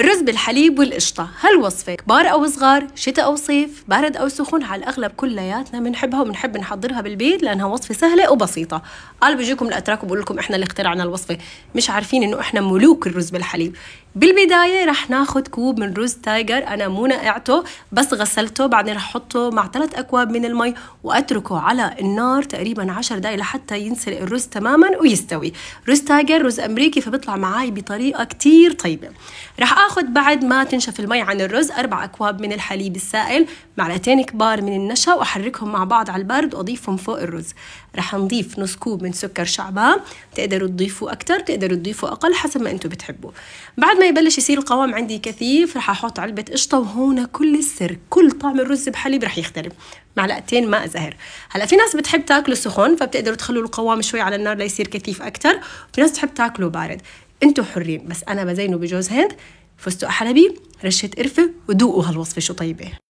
الرز بالحليب والقشطة هالوصفة كبار أو صغار شتاء أو صيف بارد أو سخون على الأغلب كلياتنا بنحبها وبنحب نحضرها بالبيت لأنها وصفة سهلة وبسيطة قال بيجيكم الأتراك وبقول لكم إحنا اللي اخترعنا الوصفة مش عارفين إنه إحنا ملوك الرز بالحليب بالبداية رح ناخد كوب من رز تايجر أنا مو نقعته بس غسلته بعدين رح أحطه مع ثلاث أكواب من المي وأتركه على النار تقريبا 10 دقايق لحتى ينسلق الرز تماما ويستوي رز تايجر رز أمريكي فبيطلع معاي بطريقة كتير طيبة رح بناخد بعد ما تنشف المي عن الرز أربع أكواب من الحليب السائل معلقتين كبار من النشا وأحركهم مع بعض على البرد وأضيفهم فوق الرز رح نضيف نص كوب من سكر شعبان تقدروا تضيفوا اكثر تقدروا تضيفوا أقل حسب ما أنتم بتحبوا بعد ما يبلش يصير القوام عندي كثيف رح أحط علبة قشطة وهون كل السر كل طعم الرز بحليب رح يختلف معلقتين ماء زهر هلا في ناس بتحب تاكله سخن فبتقدروا تخلوا القوام شوي على النار ليصير كثيف اكثر في ناس بتحب تاكله بارد انتوا حرين بس انا بزينه بجوز هند فستق حلبي رشه قرفه ودوقوا هالوصفه شو طيبه